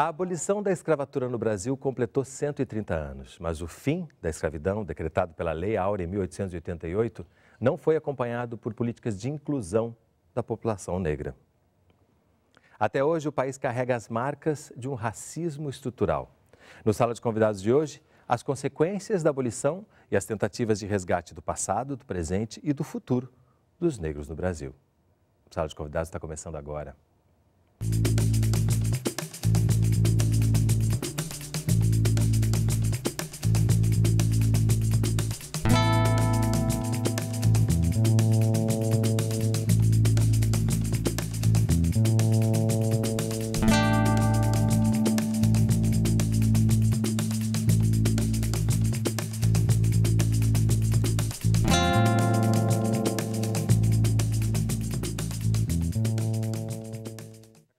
A abolição da escravatura no Brasil completou 130 anos, mas o fim da escravidão, decretado pela Lei Áurea em 1888, não foi acompanhado por políticas de inclusão da população negra. Até hoje, o país carrega as marcas de um racismo estrutural. No Sala de Convidados de hoje, as consequências da abolição e as tentativas de resgate do passado, do presente e do futuro dos negros no Brasil. O Sala de Convidados está começando agora.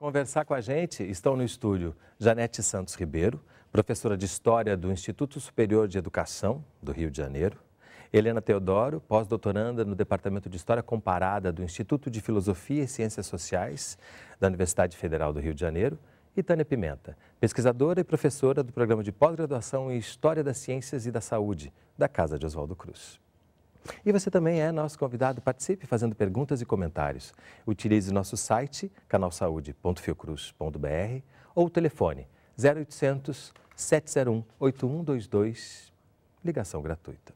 conversar com a gente estão no estúdio Janete Santos Ribeiro, professora de História do Instituto Superior de Educação do Rio de Janeiro, Helena Teodoro, pós-doutoranda no Departamento de História Comparada do Instituto de Filosofia e Ciências Sociais da Universidade Federal do Rio de Janeiro, e Tânia Pimenta, pesquisadora e professora do Programa de Pós-Graduação em História das Ciências e da Saúde da Casa de Oswaldo Cruz. E você também é nosso convidado. Participe fazendo perguntas e comentários. Utilize nosso site canalsaude.fiocruz.br ou telefone 0800 701 8122, ligação gratuita.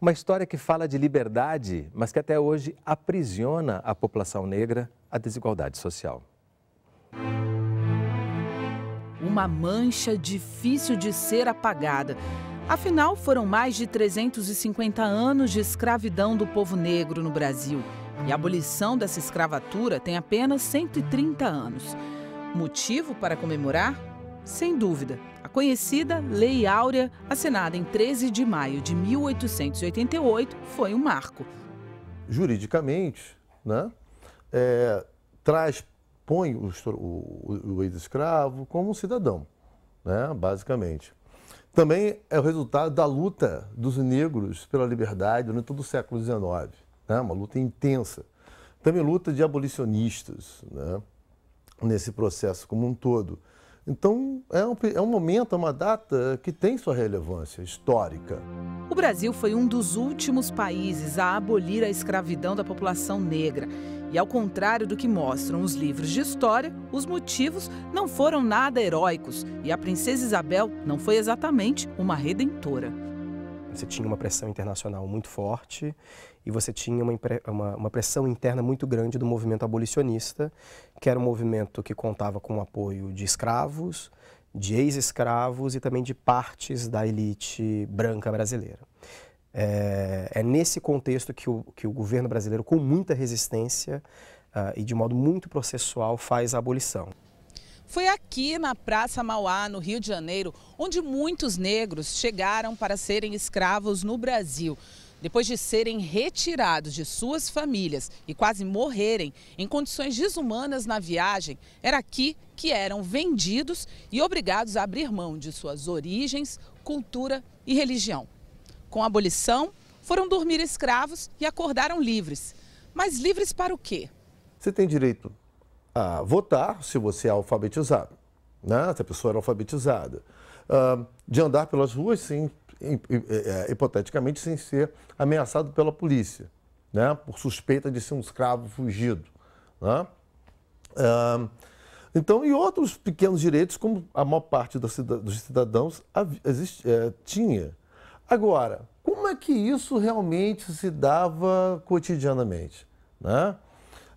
Uma história que fala de liberdade, mas que até hoje aprisiona a população negra à desigualdade social. Uma mancha difícil de ser apagada Afinal, foram mais de 350 anos de escravidão do povo negro no Brasil. E a abolição dessa escravatura tem apenas 130 anos. Motivo para comemorar? Sem dúvida, a conhecida Lei Áurea, assinada em 13 de maio de 1888, foi um marco. Juridicamente, né, é, traz, põe o, o, o ex-escravo como um cidadão, né, basicamente também é o resultado da luta dos negros pela liberdade durante todo o século XIX. Né? Uma luta intensa. Também luta de abolicionistas né? nesse processo como um todo. Então, é um, é um momento, é uma data que tem sua relevância histórica. O Brasil foi um dos últimos países a abolir a escravidão da população negra. E ao contrário do que mostram os livros de história, os motivos não foram nada heróicos e a princesa Isabel não foi exatamente uma redentora. Você tinha uma pressão internacional muito forte e você tinha uma, uma, uma, pressão interna muito grande do movimento abolicionista, que era um movimento que contava com o apoio de escravos, de ex-escravos e também de partes da elite branca brasileira. É, é nesse contexto que o, que o governo brasileiro, com muita resistência uh, e de modo muito processual, faz a abolição. Foi aqui na Praça Mauá, no Rio de Janeiro, onde muitos negros chegaram para serem escravos no Brasil. Depois de serem retirados de suas famílias e quase morrerem em condições desumanas na viagem, era aqui que eram vendidos e obrigados a abrir mão de suas origens, cultura e religião com a abolição, foram dormir escravos e acordaram livres. Mas livres para o quê? Você tem direito a votar se você é alfabetizado, né? se a pessoa era alfabetizada. Uh, de andar pelas ruas, sim, é, é, hipoteticamente, sem ser ameaçado pela polícia, né? por suspeita de ser um escravo fugido. Né? Uh, então, e outros pequenos direitos, como a maior parte dos cidadãos existia, é, tinha. Agora, como é que isso realmente se dava cotidianamente? Né?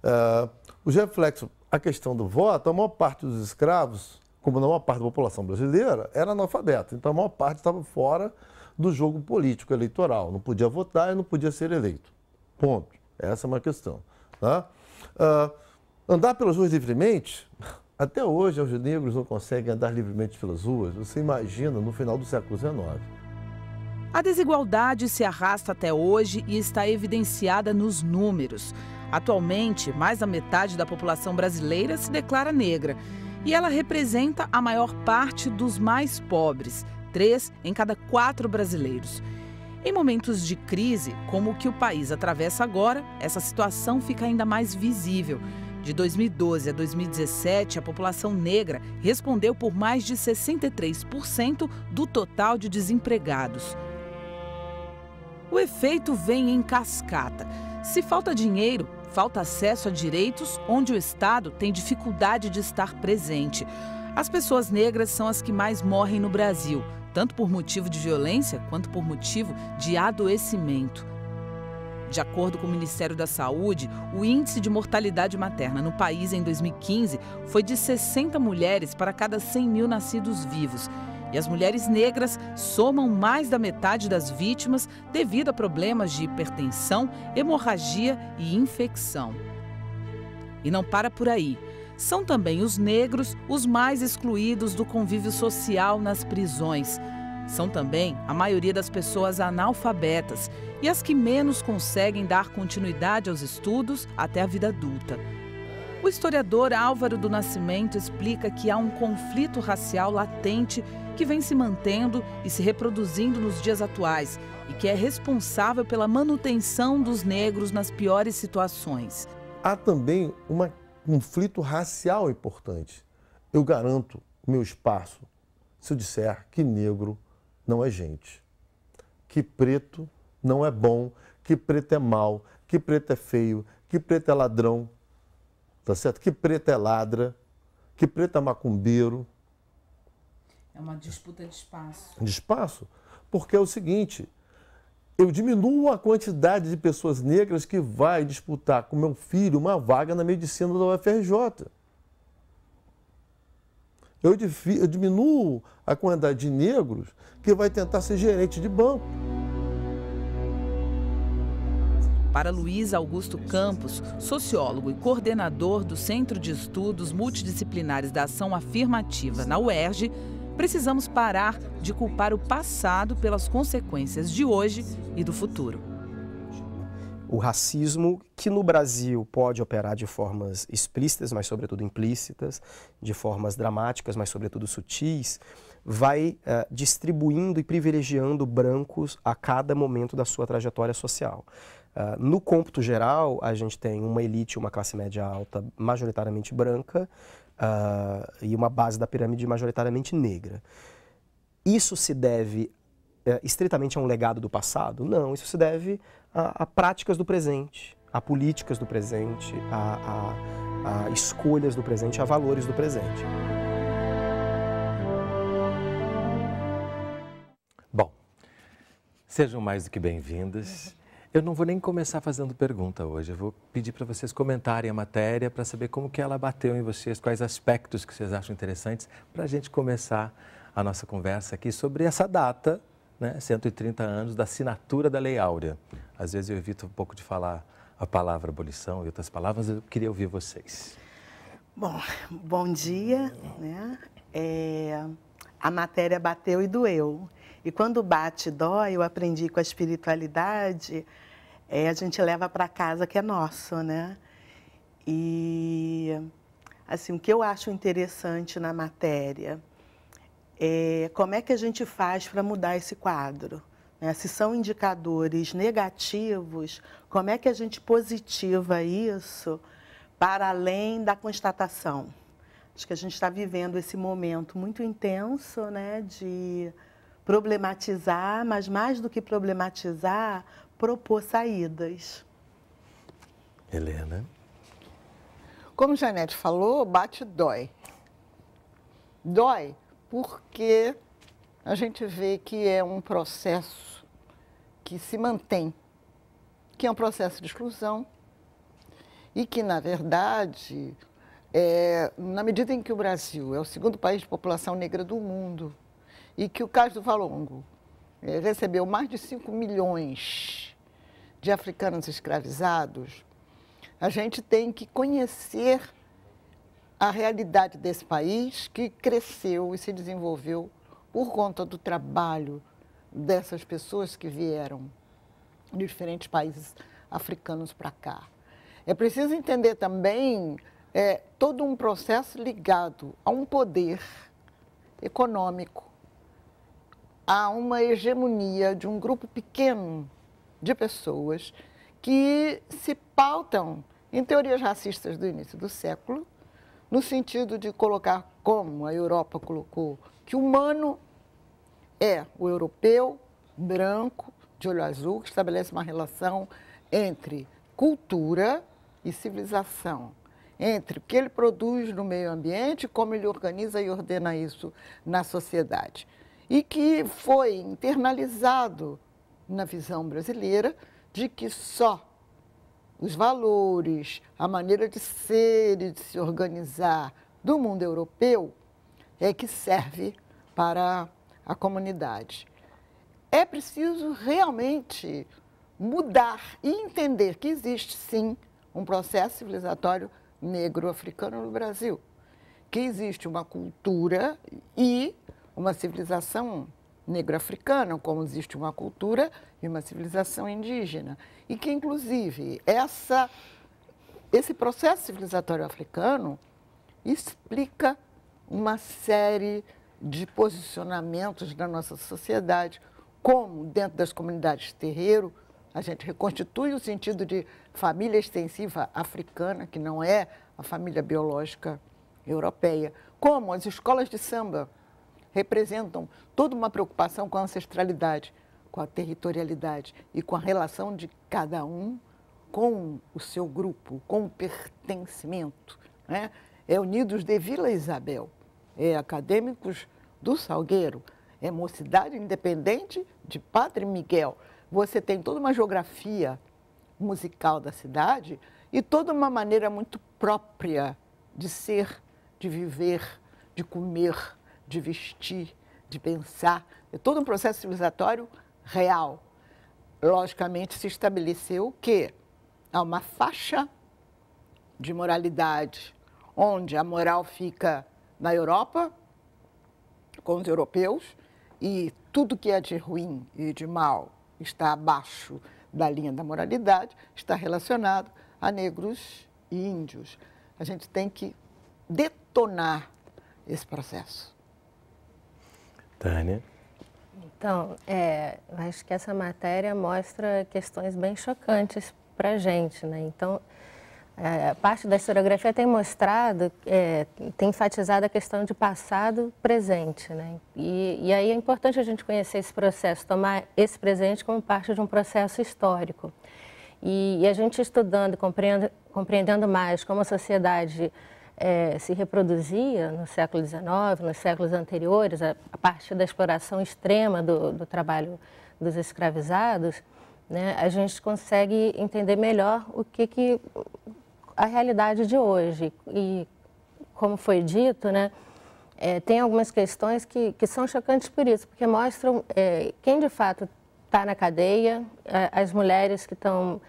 Uh, os reflexos, a questão do voto, a maior parte dos escravos, como a maior parte da população brasileira, era analfabeta. Então a maior parte estava fora do jogo político eleitoral. Não podia votar e não podia ser eleito. Ponto. Essa é uma questão. Uh, andar pelas ruas livremente, até hoje os negros não conseguem andar livremente pelas ruas. Você imagina no final do século XIX. A desigualdade se arrasta até hoje e está evidenciada nos números. Atualmente, mais da metade da população brasileira se declara negra. E ela representa a maior parte dos mais pobres, três em cada quatro brasileiros. Em momentos de crise, como o que o país atravessa agora, essa situação fica ainda mais visível. De 2012 a 2017, a população negra respondeu por mais de 63% do total de desempregados o efeito vem em cascata. Se falta dinheiro, falta acesso a direitos onde o Estado tem dificuldade de estar presente. As pessoas negras são as que mais morrem no Brasil, tanto por motivo de violência quanto por motivo de adoecimento. De acordo com o Ministério da Saúde, o índice de mortalidade materna no país em 2015 foi de 60 mulheres para cada 100 mil nascidos vivos. E as mulheres negras somam mais da metade das vítimas devido a problemas de hipertensão, hemorragia e infecção. E não para por aí. São também os negros os mais excluídos do convívio social nas prisões. São também a maioria das pessoas analfabetas e as que menos conseguem dar continuidade aos estudos até a vida adulta. O historiador Álvaro do Nascimento explica que há um conflito racial latente que vem se mantendo e se reproduzindo nos dias atuais e que é responsável pela manutenção dos negros nas piores situações. Há também um conflito racial importante. Eu garanto meu espaço se eu disser que negro não é gente, que preto não é bom, que preto é mal, que preto é feio, que preto é ladrão, tá certo? Que preto é ladra, que preto é macumbeiro. É uma disputa de espaço. De espaço. Porque é o seguinte, eu diminuo a quantidade de pessoas negras que vai disputar com meu filho uma vaga na medicina da UFRJ. Eu, eu diminuo a quantidade de negros que vai tentar ser gerente de banco. Para Luiz Augusto Campos, sociólogo e coordenador do Centro de Estudos Multidisciplinares da Ação Afirmativa na UERJ, Precisamos parar de culpar o passado pelas consequências de hoje e do futuro. O racismo, que no Brasil pode operar de formas explícitas, mas sobretudo implícitas, de formas dramáticas, mas sobretudo sutis, vai uh, distribuindo e privilegiando brancos a cada momento da sua trajetória social. Uh, no cômputo geral, a gente tem uma elite, uma classe média alta majoritariamente branca, uh, e uma base da pirâmide majoritariamente negra. Isso se deve uh, estritamente a um legado do passado? Não, isso se deve a, a práticas do presente, a políticas do presente, a, a, a escolhas do presente, a valores do presente. Bom, sejam mais do que bem-vindas. Eu não vou nem começar fazendo pergunta hoje. Eu vou pedir para vocês comentarem a matéria para saber como que ela bateu em vocês, quais aspectos que vocês acham interessantes para a gente começar a nossa conversa aqui sobre essa data, né, 130 anos da assinatura da Lei Áurea. Às vezes eu evito um pouco de falar a palavra abolição e outras palavras. Eu queria ouvir vocês. Bom, bom dia. Né? É, a matéria bateu e doeu. E quando bate e dói, eu aprendi com a espiritualidade é, a gente leva para casa que é nosso, né? E assim, o que eu acho interessante na matéria é como é que a gente faz para mudar esse quadro. Né? Se são indicadores negativos, como é que a gente positiva isso para além da constatação? Acho que a gente está vivendo esse momento muito intenso né, de problematizar, mas mais do que problematizar, propor saídas. Helena? Como Janete falou, bate dói. Dói porque a gente vê que é um processo que se mantém, que é um processo de exclusão e que, na verdade, é, na medida em que o Brasil é o segundo país de população negra do mundo e que o caso do Valongo é, recebeu mais de 5 milhões de africanos escravizados, a gente tem que conhecer a realidade desse país que cresceu e se desenvolveu por conta do trabalho dessas pessoas que vieram de diferentes países africanos para cá. É preciso entender também é, todo um processo ligado a um poder econômico há uma hegemonia de um grupo pequeno de pessoas que se pautam em teorias racistas do início do século, no sentido de colocar como a Europa colocou, que o humano é o europeu branco de olho azul, que estabelece uma relação entre cultura e civilização, entre o que ele produz no meio ambiente, como ele organiza e ordena isso na sociedade e que foi internalizado na visão brasileira de que só os valores, a maneira de ser e de se organizar do mundo europeu é que serve para a comunidade. É preciso realmente mudar e entender que existe sim um processo civilizatório negro-africano no Brasil, que existe uma cultura e uma civilização negro-africana, como existe uma cultura e uma civilização indígena. E que, inclusive, essa, esse processo civilizatório africano explica uma série de posicionamentos da nossa sociedade, como dentro das comunidades terreiro, a gente reconstitui o sentido de família extensiva africana, que não é a família biológica europeia, como as escolas de samba representam toda uma preocupação com a ancestralidade, com a territorialidade e com a relação de cada um com o seu grupo, com o pertencimento. Né? É Unidos de Vila Isabel, é Acadêmicos do Salgueiro, é Mocidade Independente de Padre Miguel. Você tem toda uma geografia musical da cidade e toda uma maneira muito própria de ser, de viver, de comer, de vestir, de pensar. É todo um processo civilizatório real. Logicamente, se estabeleceu o quê? Há uma faixa de moralidade, onde a moral fica na Europa, com os europeus, e tudo que é de ruim e de mal está abaixo da linha da moralidade, está relacionado a negros e índios. A gente tem que detonar esse processo. Tânia? Então, é, acho que essa matéria mostra questões bem chocantes para a gente, né? Então, a é, parte da historiografia tem mostrado, é, tem enfatizado a questão de passado, presente, né? E, e, aí é importante a gente conhecer esse processo, tomar esse presente como parte de um processo histórico. E, e a gente estudando, compreendendo, compreendendo mais como a sociedade é, se reproduzia no século XIX, nos séculos anteriores, a, a partir da exploração extrema do, do trabalho dos escravizados, né, a gente consegue entender melhor o que, que a realidade de hoje. E, como foi dito, né, é, tem algumas questões que, que são chocantes por isso, porque mostram é, quem de fato está na cadeia, é, as mulheres que estão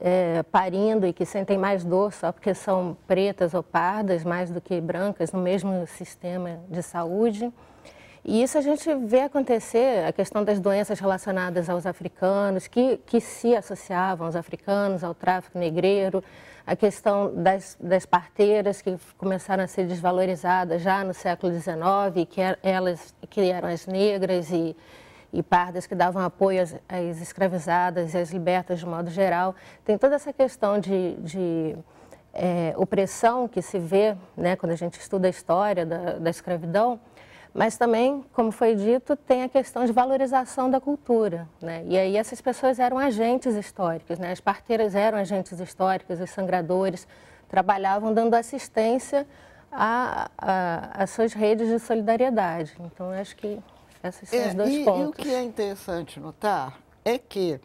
é, parindo e que sentem mais dor só porque são pretas ou pardas, mais do que brancas, no mesmo sistema de saúde. E isso a gente vê acontecer, a questão das doenças relacionadas aos africanos, que, que se associavam aos africanos, ao tráfico negreiro, a questão das, das parteiras que começaram a ser desvalorizadas já no século XIX, que é, elas que eram as negras e e pardas que davam apoio às, às escravizadas e às libertas de modo geral. Tem toda essa questão de, de é, opressão que se vê né, quando a gente estuda a história da, da escravidão, mas também, como foi dito, tem a questão de valorização da cultura. Né? E aí essas pessoas eram agentes históricos, né? as parteiras eram agentes históricos, os sangradores trabalhavam dando assistência às suas redes de solidariedade. Então, acho que esses é, dois e, pontos. E o que é interessante notar é que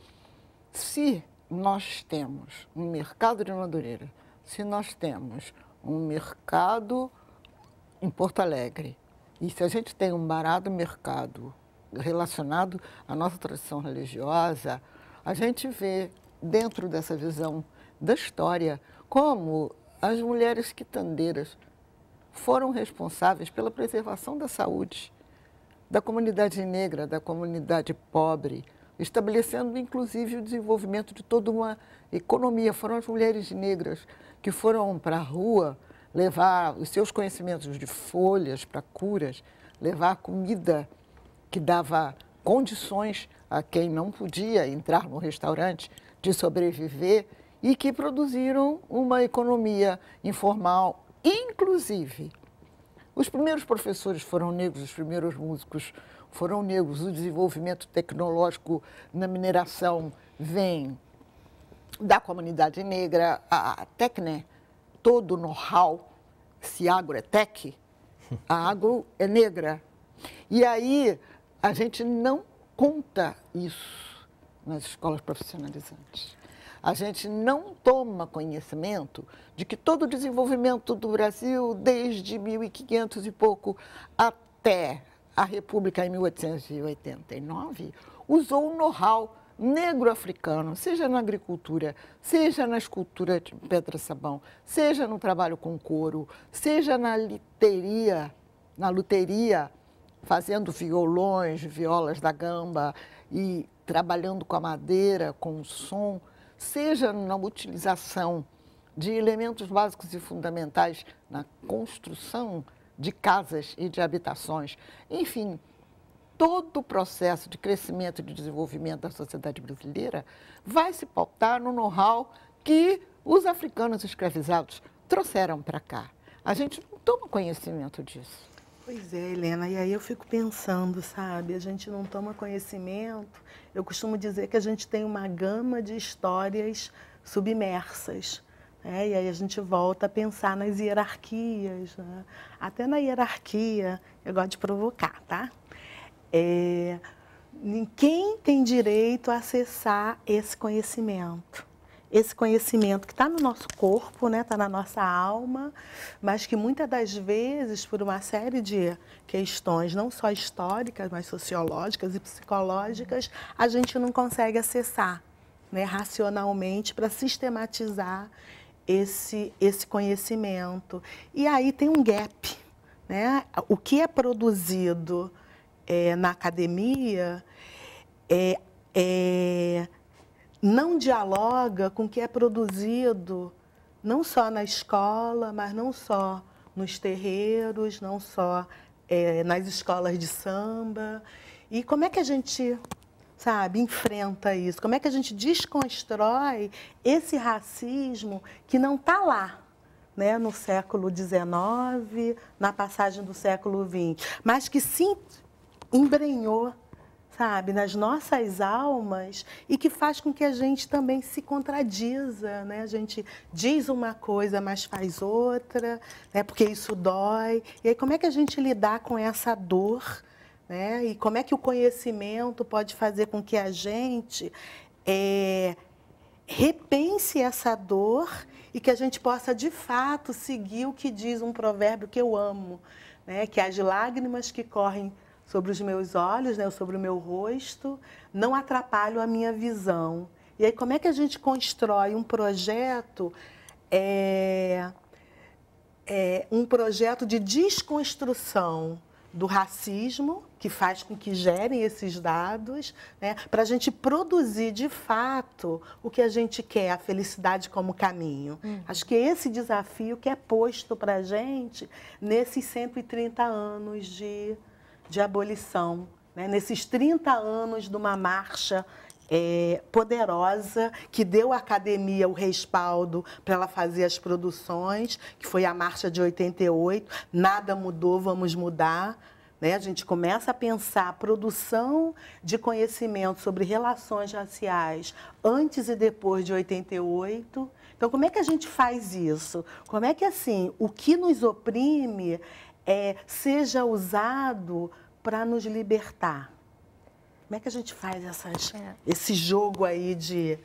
se nós temos um mercado de Madureira, se nós temos um mercado em Porto Alegre, e se a gente tem um barato mercado relacionado à nossa tradição religiosa, a gente vê dentro dessa visão da história como as mulheres quitandeiras foram responsáveis pela preservação da saúde da comunidade negra, da comunidade pobre, estabelecendo inclusive o desenvolvimento de toda uma economia. Foram as mulheres negras que foram para a rua levar os seus conhecimentos de folhas para curas, levar comida que dava condições a quem não podia entrar no restaurante de sobreviver e que produziram uma economia informal, inclusive os primeiros professores foram negros, os primeiros músicos foram negros. O desenvolvimento tecnológico na mineração vem da comunidade negra. A Tecne, né? todo o know-how, se agro é tech, a agro é negra. E aí a gente não conta isso nas escolas profissionalizantes a gente não toma conhecimento de que todo o desenvolvimento do Brasil, desde 1500 e pouco até a República em 1889, usou o know-how negro-africano, seja na agricultura, seja na escultura de pedra-sabão, seja no trabalho com couro, seja na literia, na luteria, fazendo violões, violas da gamba e trabalhando com a madeira, com o som, seja na utilização de elementos básicos e fundamentais na construção de casas e de habitações. Enfim, todo o processo de crescimento e de desenvolvimento da sociedade brasileira vai se pautar no know-how que os africanos escravizados trouxeram para cá. A gente não toma conhecimento disso. Pois é, Helena, e aí eu fico pensando, sabe? A gente não toma conhecimento. Eu costumo dizer que a gente tem uma gama de histórias submersas. Né? E aí a gente volta a pensar nas hierarquias. Né? Até na hierarquia, eu gosto de provocar, tá? É, quem tem direito a acessar esse conhecimento? esse conhecimento que está no nosso corpo, né, está na nossa alma, mas que muitas das vezes, por uma série de questões, não só históricas, mas sociológicas e psicológicas, a gente não consegue acessar né, racionalmente para sistematizar esse, esse conhecimento. E aí tem um gap. Né? O que é produzido é, na academia é, é não dialoga com o que é produzido não só na escola, mas não só nos terreiros, não só é, nas escolas de samba. E como é que a gente, sabe, enfrenta isso? Como é que a gente desconstrói esse racismo que não está lá? Né, no século XIX, na passagem do século XX, mas que se embrenhou sabe, nas nossas almas e que faz com que a gente também se contradiza, né? A gente diz uma coisa, mas faz outra, né? Porque isso dói. E aí como é que a gente lidar com essa dor, né? E como é que o conhecimento pode fazer com que a gente é, repense essa dor e que a gente possa de fato seguir o que diz um provérbio que eu amo, né? Que é as lágrimas que correm sobre os meus olhos, né, sobre o meu rosto, não atrapalho a minha visão. E aí, como é que a gente constrói um projeto, é, é, um projeto de desconstrução do racismo, que faz com que gerem esses dados, né, para a gente produzir de fato o que a gente quer, a felicidade como caminho. Uhum. Acho que esse desafio que é posto para a gente nesses 130 anos de de abolição, né? nesses 30 anos de uma marcha é, poderosa que deu à academia o respaldo para ela fazer as produções, que foi a marcha de 88. Nada mudou, vamos mudar. Né? A gente começa a pensar a produção de conhecimento sobre relações raciais antes e depois de 88. Então, como é que a gente faz isso? Como é que, assim, o que nos oprime é, seja usado para nos libertar. Como é que a gente faz essas, é. esse jogo aí de,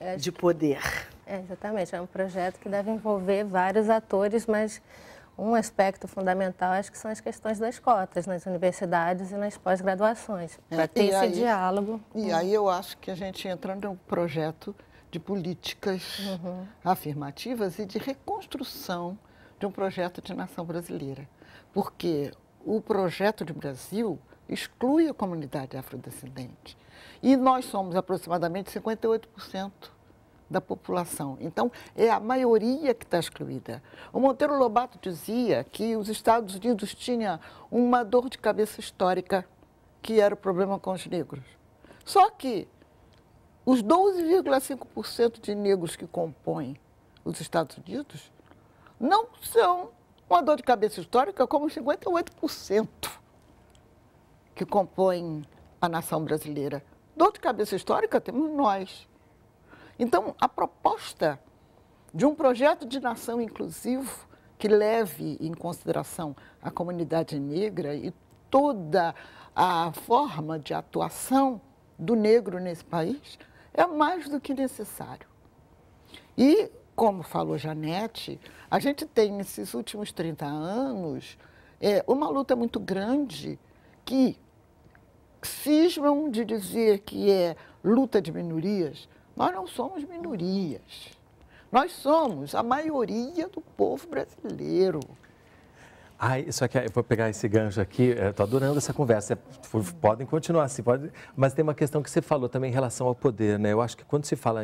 é, de poder? É, exatamente, é um projeto que deve envolver vários atores, mas um aspecto fundamental acho que são as questões das cotas nas universidades e nas pós-graduações, é. para ter esse aí, diálogo. E uhum. aí eu acho que a gente entra num projeto de políticas uhum. afirmativas e de reconstrução de um projeto de nação brasileira. Porque o projeto de Brasil exclui a comunidade afrodescendente. E nós somos aproximadamente 58% da população. Então, é a maioria que está excluída. O Monteiro Lobato dizia que os Estados Unidos tinha uma dor de cabeça histórica, que era o problema com os negros. Só que os 12,5% de negros que compõem os Estados Unidos não são uma dor de cabeça histórica como 58% que compõem a nação brasileira. Dor de cabeça histórica temos nós. Então, a proposta de um projeto de nação inclusivo que leve em consideração a comunidade negra e toda a forma de atuação do negro nesse país é mais do que necessário. E como falou Janete, a gente tem nesses últimos 30 anos é, uma luta muito grande que cismam de dizer que é luta de minorias. Nós não somos minorias. Nós somos a maioria do povo brasileiro. Ai, só que eu vou pegar esse gancho aqui, estou adorando essa conversa. É, podem continuar, sim, pode, mas tem uma questão que você falou também em relação ao poder, né? Eu acho que quando se fala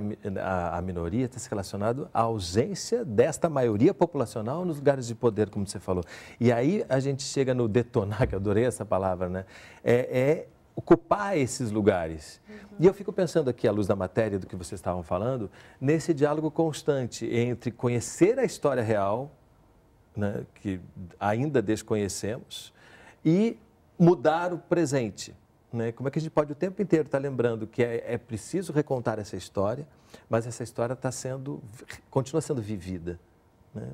a, minoria, está se relacionado à ausência desta maioria populacional nos lugares de poder, como você falou. E aí a gente chega no detonar, que eu adorei essa palavra, né? é, é ocupar esses lugares. Uhum. E eu fico pensando aqui, à luz da matéria do que vocês estavam falando, nesse diálogo constante entre conhecer a história real né, que ainda desconhecemos, e mudar o presente. Né? Como é que a gente pode o tempo inteiro estar tá lembrando que é, é, preciso recontar essa história, mas essa história está sendo, continua sendo vivida. Né?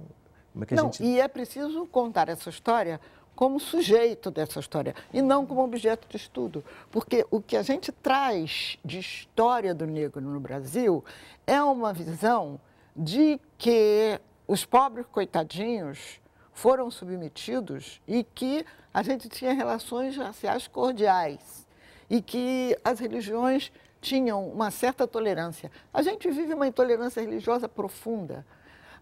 Como é que a não, gente... E é preciso contar essa história como sujeito dessa história e não como objeto de estudo. Porque o que a gente traz de história do negro no Brasil é uma visão de que os pobres coitadinhos foram submetidos e que a gente tinha relações raciais cordiais e que as religiões tinham uma certa tolerância. A gente vive uma intolerância religiosa profunda.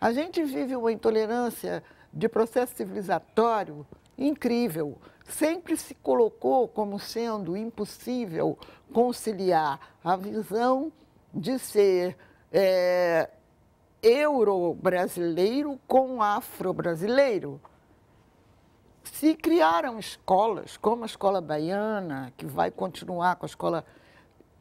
A gente vive uma intolerância de processo civilizatório incrível. Sempre se colocou como sendo impossível conciliar a visão de ser é, euro-brasileiro com afro-brasileiro. Se criaram escolas, como a escola baiana, que vai continuar com a escola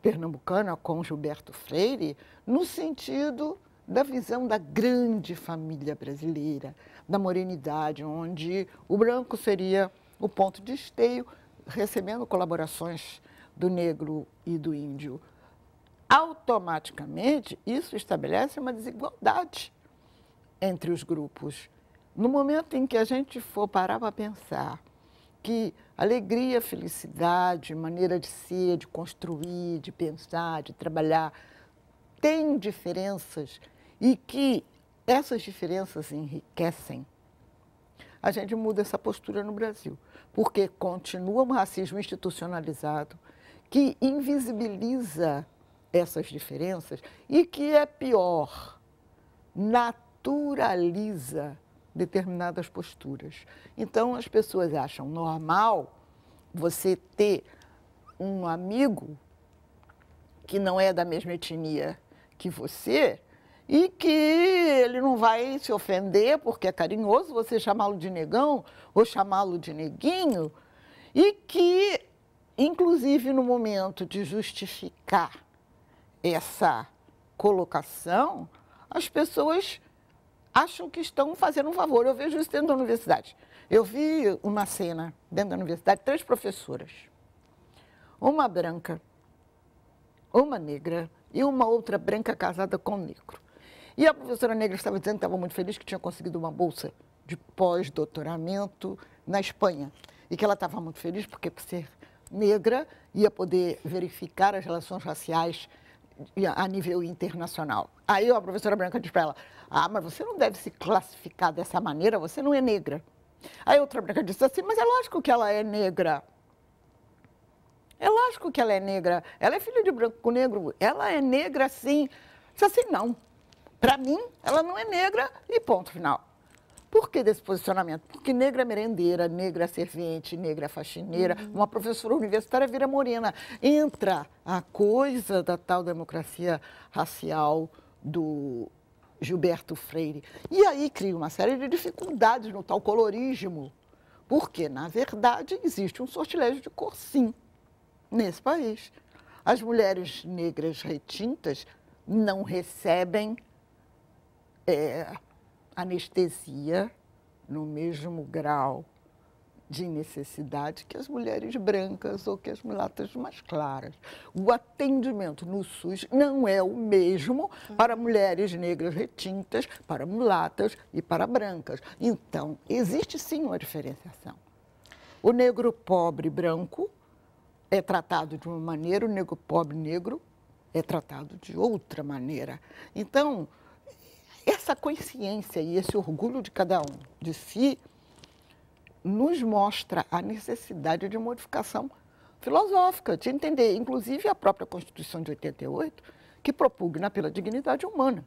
pernambucana, com Gilberto Freire, no sentido da visão da grande família brasileira, da morenidade, onde o branco seria o ponto de esteio, recebendo colaborações do negro e do índio automaticamente isso estabelece uma desigualdade entre os grupos. No momento em que a gente for parar para pensar que alegria, felicidade, maneira de ser, de construir, de pensar, de trabalhar, tem diferenças e que essas diferenças enriquecem, a gente muda essa postura no Brasil, porque continua um racismo institucionalizado que invisibiliza essas diferenças e que é pior, naturaliza determinadas posturas. Então as pessoas acham normal você ter um amigo que não é da mesma etnia que você e que ele não vai se ofender porque é carinhoso você chamá-lo de negão ou chamá-lo de neguinho e que inclusive no momento de justificar essa colocação, as pessoas acham que estão fazendo um favor. Eu vejo isso dentro da universidade. Eu vi uma cena dentro da universidade, três professoras. Uma branca, uma negra e uma outra branca casada com um negro. E a professora negra estava dizendo que estava muito feliz que tinha conseguido uma bolsa de pós-doutoramento na Espanha. E que ela estava muito feliz porque, por ser negra, ia poder verificar as relações raciais a nível internacional. Aí a professora Branca diz para ela: Ah, mas você não deve se classificar dessa maneira, você não é negra. Aí outra branca disse assim: Mas é lógico que ela é negra. É lógico que ela é negra. Ela é filha de branco com negro. Ela é negra, sim. Disse assim: Não. Para mim, ela não é negra e ponto final. Por que desse posicionamento? Porque negra é merendeira, negra é servente, negra é faxineira, uhum. uma professora universitária vira morena. Entra a coisa da tal democracia racial do Gilberto Freire. E aí cria uma série de dificuldades no tal colorismo, porque, na verdade, existe um sortilégio de cor, sim, nesse país. As mulheres negras retintas não recebem. É, anestesia no mesmo grau de necessidade que as mulheres brancas ou que as mulatas mais claras. O atendimento no SUS não é o mesmo para mulheres negras retintas, para mulatas e para brancas. Então, existe sim uma diferenciação. O negro pobre branco é tratado de uma maneira, o negro pobre negro é tratado de outra maneira. Então, essa consciência e esse orgulho de cada um de si nos mostra a necessidade de modificação filosófica, de entender, inclusive a própria Constituição de 88, que propugna pela dignidade humana.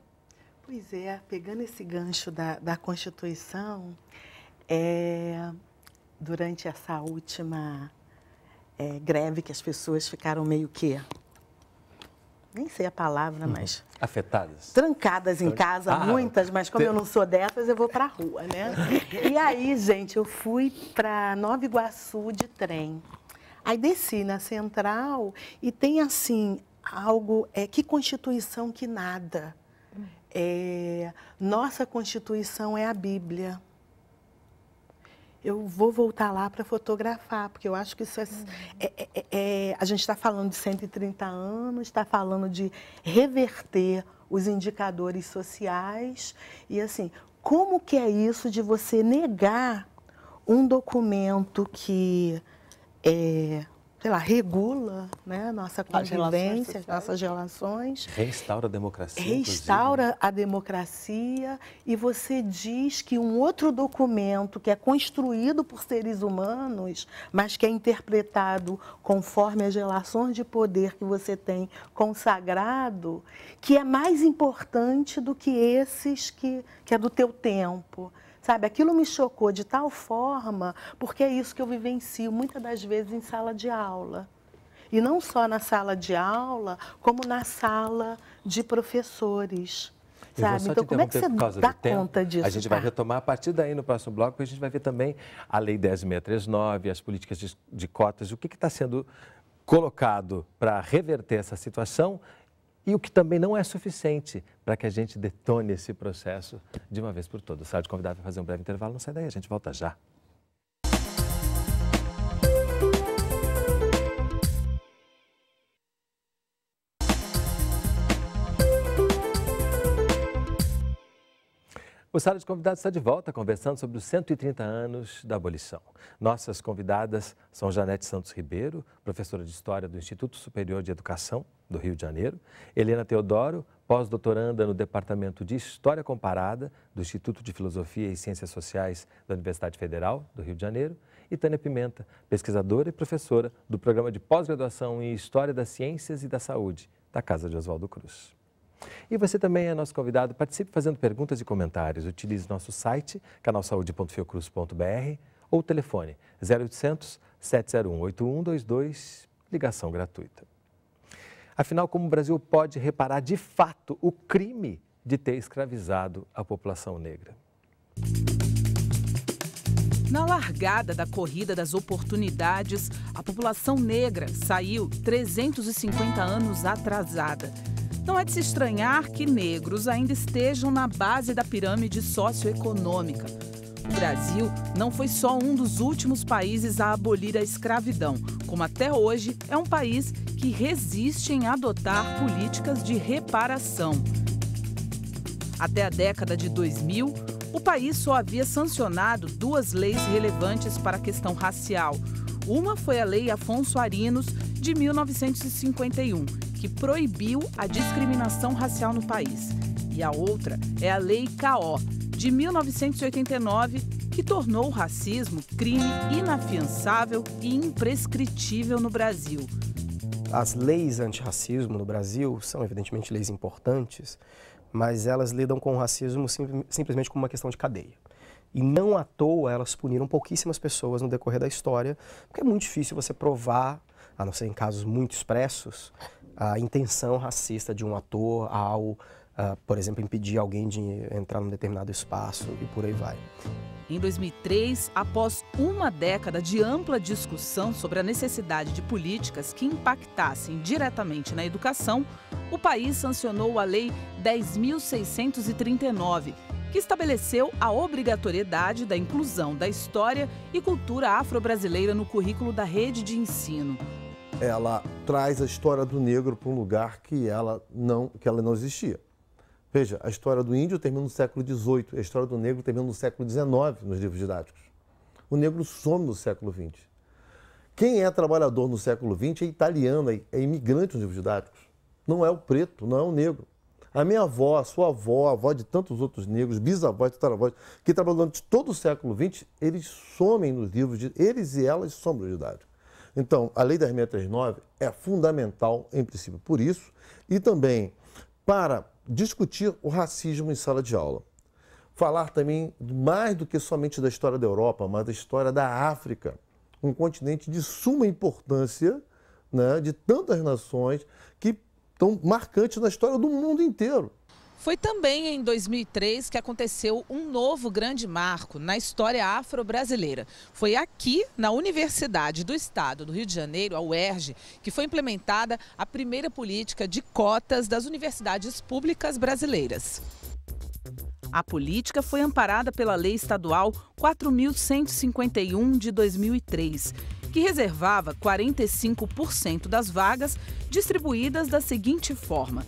Pois é, pegando esse gancho da, da Constituição, é, durante essa última é, greve que as pessoas ficaram meio que nem sei a palavra, mas. Afetadas. Trancadas em casa, ah, muitas, mas como eu não sou dessas, eu vou para a rua, né? e aí, gente, eu fui para Nova Iguaçu de trem. Aí desci na central e tem assim algo é que constituição que nada. É, nossa constituição é a Bíblia eu vou voltar lá para fotografar, porque eu acho que isso é, uhum. É, é, é, é a gente está falando de 130 anos, está falando de reverter os indicadores sociais e assim, como que é isso de você negar um documento que é, sei lá, regula né, nossa convivência, as nossas relações. Restaura a democracia. Restaura inclusive. a democracia e você diz que um outro documento que é construído por seres humanos, mas que é interpretado conforme as relações de poder que você tem consagrado, que é mais importante do que esses que, que é do teu tempo. Sabe, aquilo me chocou de tal forma, porque é isso que eu vivencio muitas das vezes em sala de aula. E não só na sala de aula, como na sala de professores. Sabe? Então, como é que você dá conta disso? A gente tá? vai retomar a partir daí no próximo bloco, porque a gente vai ver também a Lei 10.639, as políticas de, de cotas, o que está sendo colocado para reverter essa situação e o que também não é suficiente para que a gente detone esse processo de uma vez por todas. O convidado para fazer um breve intervalo, não sai daí, a gente volta já. O Sala de Convidados está de volta conversando sobre os 130 anos da abolição. Nossas convidadas são Janete Santos Ribeiro, professora de História do Instituto Superior de Educação do Rio de Janeiro, Helena Teodoro, pós-doutoranda no Departamento de História Comparada do Instituto de Filosofia e Ciências Sociais da Universidade Federal do Rio de Janeiro, e Tânia Pimenta, pesquisadora e professora do Programa de Pós-Graduação em História das Ciências e da Saúde da Casa de Oswaldo Cruz. E você também é nosso convidado. Participe fazendo perguntas e comentários. Utilize nosso site, canalsaude.fiocruz.br ou telefone 0800 701 8122, ligação gratuita. Afinal, como o Brasil pode reparar de fato o crime de ter escravizado a população negra? Na largada da corrida das oportunidades, a população negra saiu 350 anos atrasada. Não é de se estranhar que negros ainda estejam na base da pirâmide socioeconômica. O Brasil não foi só um dos últimos países a abolir a escravidão, como até hoje é um país que resiste em adotar políticas de reparação. Até a década de 2000, o país só havia sancionado duas leis relevantes para a questão racial. Uma foi a Lei Afonso Arinos, de 1951, que proibiu a discriminação racial no país. E a outra é a Lei CAO, de 1989, que tornou o racismo crime inafiançável e imprescritível no Brasil. As leis antirracismo no Brasil são, evidentemente, leis importantes, mas elas lidam com o racismo sim, simplesmente como uma questão de cadeia. E não à toa elas puniram pouquíssimas pessoas no decorrer da história, porque é muito difícil você provar, a não ser em casos muito expressos, a intenção racista de um ator ao, uh, por exemplo, impedir alguém de entrar num determinado espaço e por aí vai. Em 2003, após uma década de ampla discussão sobre a necessidade de políticas que impactassem diretamente na educação, o país sancionou a Lei 10.639, que estabeleceu a obrigatoriedade da inclusão da história e cultura afro-brasileira no currículo da rede de ensino ela traz a história do negro para um lugar que ela não, que ela não existia. Veja, a história do índio termina no século XVIII, a história do negro termina no século XIX nos livros didáticos. O negro some no século XX. Quem é trabalhador no século XX é italiano, é, é imigrante nos livros didáticos. Não é o preto, não é o negro. A minha avó, a sua avó, a avó de tantos outros negros, bisavós, tataravós, que trabalham durante todo o século XX, eles somem nos livros, de, eles e elas somem nos didáticos. Então, a Lei 2639 é fundamental, em princípio, por isso, e também para discutir o racismo em sala de aula. Falar também mais do que somente da história da Europa, mas da história da África, um continente de suma importância, né, de tantas nações que estão marcantes na história do mundo inteiro. Foi também em 2003 que aconteceu um novo grande marco na história afro-brasileira. Foi aqui, na Universidade do Estado do Rio de Janeiro, a UERJ, que foi implementada a primeira política de cotas das universidades públicas brasileiras. A política foi amparada pela Lei Estadual 4151 de 2003, que reservava 45% das vagas distribuídas da seguinte forma: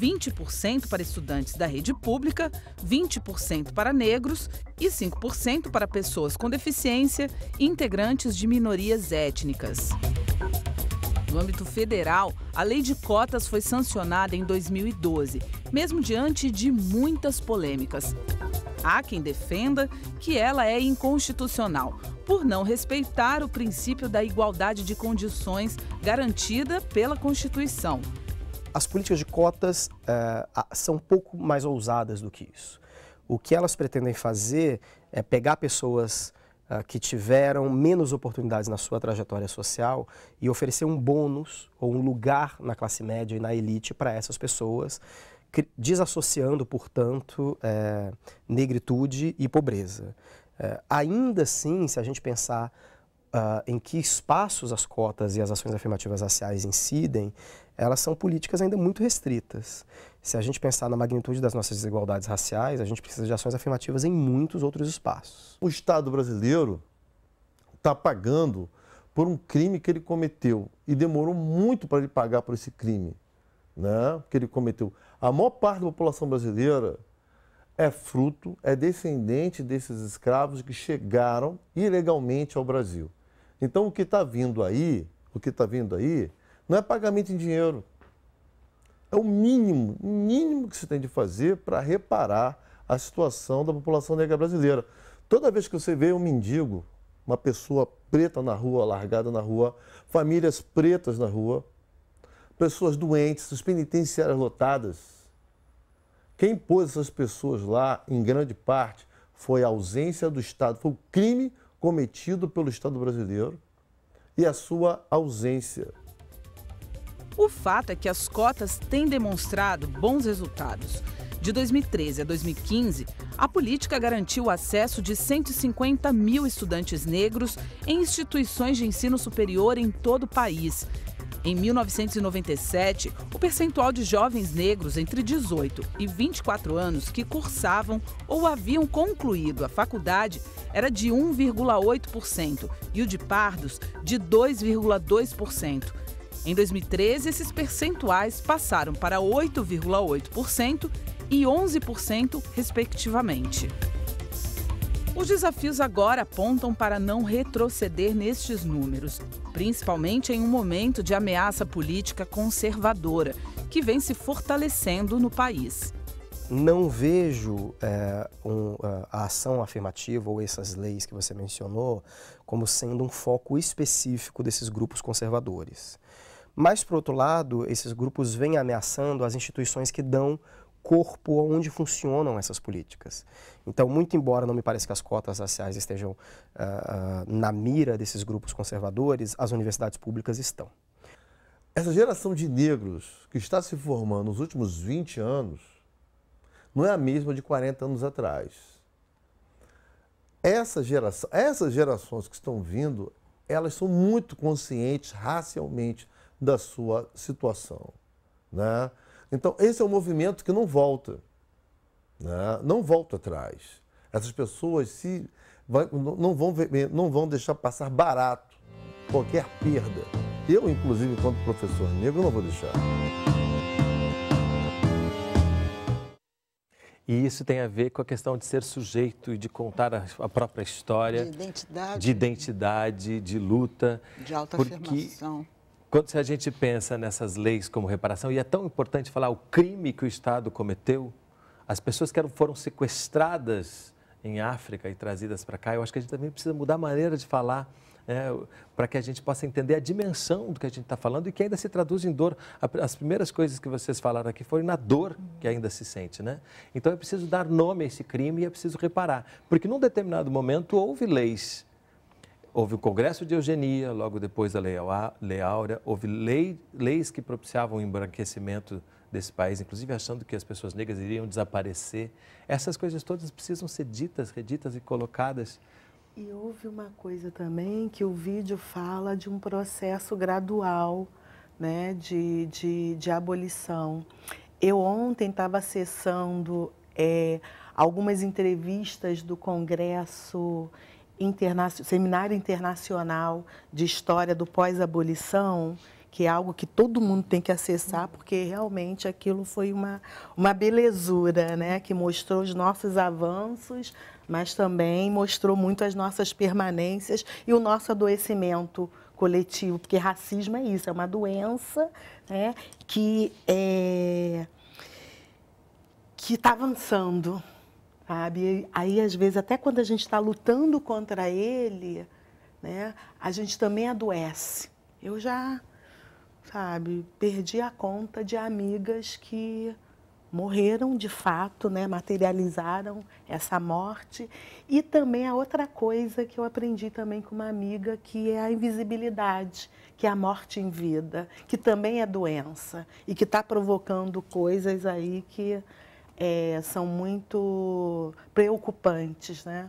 20% para estudantes da rede pública, 20% para negros e 5% para pessoas com deficiência e integrantes de minorias étnicas. No âmbito federal, a lei de cotas foi sancionada em 2012, mesmo diante de muitas polêmicas. Há quem defenda que ela é inconstitucional por não respeitar o princípio da igualdade de condições garantida pela Constituição. As políticas de cotas uh, são um pouco mais ousadas do que isso. O que elas pretendem fazer é pegar pessoas uh, que tiveram menos oportunidades na sua trajetória social e oferecer um bônus ou um lugar na classe média e na elite para essas pessoas, desassociando, portanto, eh, negritude e pobreza. ainda assim, se a gente pensar uh, em que espaços as cotas e as ações afirmativas raciais incidem, elas são políticas ainda muito restritas. Se a gente pensar na magnitude das nossas desigualdades raciais, a gente precisa de ações afirmativas em muitos outros espaços. O Estado brasileiro está pagando por um crime que ele cometeu e demorou muito para ele pagar por esse crime, né? Que ele cometeu. A maior parte da população brasileira é fruto, é descendente desses escravos que chegaram ilegalmente ao Brasil. Então o que está vindo aí, o que está vindo aí, não é pagamento em dinheiro. É o mínimo, o mínimo que se tem de fazer para reparar a situação da população negra brasileira. Toda vez que você vê um mendigo, uma pessoa preta na rua, largada na rua, famílias pretas na rua, pessoas doentes, os lotadas, quem pôs essas pessoas lá, em grande parte, foi a ausência do Estado, foi o crime cometido pelo Estado brasileiro e a sua ausência. O fato é que as cotas têm demonstrado bons resultados. De 2013 a 2015, a política garantiu o acesso de 150 mil estudantes negros em instituições de ensino superior em todo o país. Em 1997, o percentual de jovens negros entre 18 e 24 anos que cursavam ou haviam concluído a faculdade era de 1,8% e o de pardos de 2,2%. Em 2013, esses percentuais passaram para 8,8% e 11%, respectivamente. Os desafios agora apontam para não retroceder nestes números, principalmente em um momento de ameaça política conservadora, que vem se fortalecendo no país. Não vejo é, um, é, a ação afirmativa ou essas leis que você mencionou como sendo um foco específico desses grupos conservadores. Mas, por outro lado, esses grupos vêm ameaçando as instituições que dão corpo onde funcionam essas políticas. Então, muito embora não me pareça que as cotas raciais estejam uh, na mira desses grupos conservadores, as universidades públicas estão. Essa geração de negros que está se formando nos últimos 20 anos não é a mesma de 40 anos atrás. Essa geração, essas gerações que estão vindo, elas são muito conscientes racialmente da sua situação. Né? Então, esse é um movimento que não volta. Né? Não volta atrás. Essas pessoas se, vai, não, vão, não vão deixar passar barato qualquer perda. Eu, inclusive, enquanto professor negro, não vou deixar. E isso tem a ver com a questão de ser sujeito e de contar a, a própria história. De identidade. De identidade, de luta. De alta porque, afirmação. Quando a gente pensa nessas leis como reparação, e é tão importante falar o crime que o Estado cometeu, as pessoas que foram sequestradas em África e trazidas para cá, eu acho que a gente também precisa mudar a maneira de falar é, né, para que a gente possa entender a dimensão do que a gente está falando e que ainda se traduz em dor. As primeiras coisas que vocês falaram aqui foram na dor que ainda se sente, né? Então é preciso dar nome a esse crime e é preciso reparar, porque num determinado momento houve leis Houve o Congresso de Eugenia, logo depois da Lei Áurea, houve lei, leis que propiciavam o embranquecimento desse país, inclusive achando que as pessoas negras iriam desaparecer. Essas coisas todas precisam ser ditas, reditas e colocadas. E houve uma coisa também que o vídeo fala de um processo gradual né, de, de, de abolição. Eu ontem estava acessando é, algumas entrevistas do Congresso interna seminário internacional de história do pós-abolição, que é algo que todo mundo tem que acessar, porque realmente aquilo foi uma, uma belezura, né? que mostrou os nossos avanços, mas também mostrou muito as nossas permanências e o nosso adoecimento coletivo, porque racismo é isso, é uma doença né? que é, que está avançando, Sabe? Aí, às vezes, até quando a gente está lutando contra ele, né, a gente também adoece. Eu já, sabe, perdi a conta de amigas que morreram de fato, né, materializaram essa morte. E também a outra coisa que eu aprendi também com uma amiga, que é a invisibilidade, que é a morte em vida, que também é doença e que está provocando coisas aí que é, são muito preocupantes, né?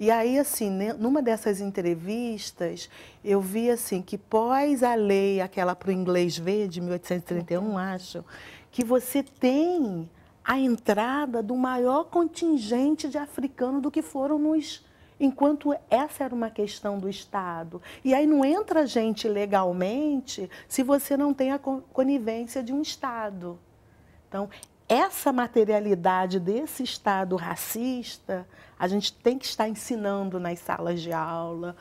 E aí, assim, numa dessas entrevistas, eu vi, assim, que pós a lei, aquela para o inglês ver, de 1831, uhum. acho, que você tem a entrada do maior contingente de africano do que foram nos enquanto essa era uma questão do Estado. E aí não entra gente legalmente se você não tem a conivência de um Estado. Então, essa materialidade desse Estado racista, a gente tem que estar ensinando nas salas de aula,